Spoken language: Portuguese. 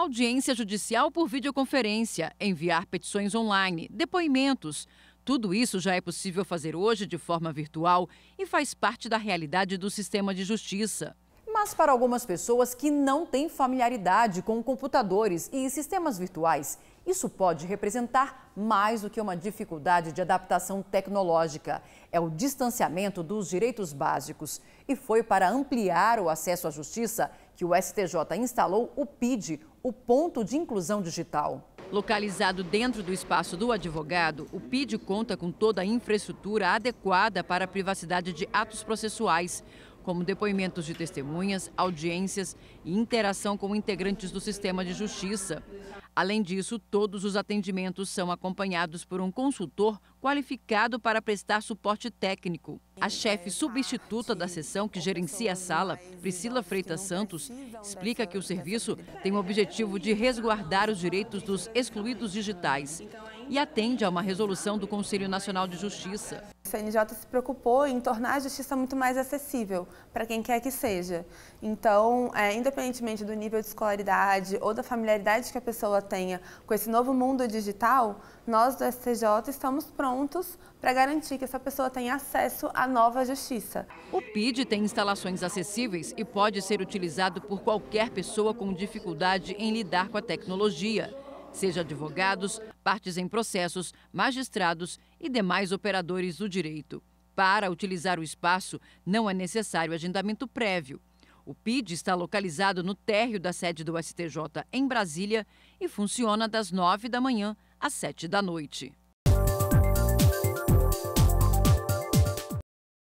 audiência judicial por videoconferência, enviar petições online, depoimentos. Tudo isso já é possível fazer hoje de forma virtual e faz parte da realidade do sistema de justiça. Mas para algumas pessoas que não têm familiaridade com computadores e sistemas virtuais, isso pode representar mais do que uma dificuldade de adaptação tecnológica. É o distanciamento dos direitos básicos. E foi para ampliar o acesso à justiça que o STJ instalou o PID, o Ponto de Inclusão Digital. Localizado dentro do espaço do advogado, o PID conta com toda a infraestrutura adequada para a privacidade de atos processuais como depoimentos de testemunhas, audiências e interação com integrantes do sistema de justiça. Além disso, todos os atendimentos são acompanhados por um consultor qualificado para prestar suporte técnico. A chefe substituta da sessão que gerencia a sala, Priscila Freitas Santos, explica que o serviço tem o objetivo de resguardar os direitos dos excluídos digitais e atende a uma resolução do Conselho Nacional de Justiça. CNJ se preocupou em tornar a justiça muito mais acessível para quem quer que seja. Então, é, independentemente do nível de escolaridade ou da familiaridade que a pessoa tenha com esse novo mundo digital, nós do STJ estamos prontos para garantir que essa pessoa tenha acesso à nova justiça. O PID tem instalações acessíveis e pode ser utilizado por qualquer pessoa com dificuldade em lidar com a tecnologia seja advogados, partes em processos, magistrados e demais operadores do direito. Para utilizar o espaço, não é necessário agendamento prévio. O PID está localizado no térreo da sede do STJ em Brasília e funciona das 9 da manhã às 7 da noite.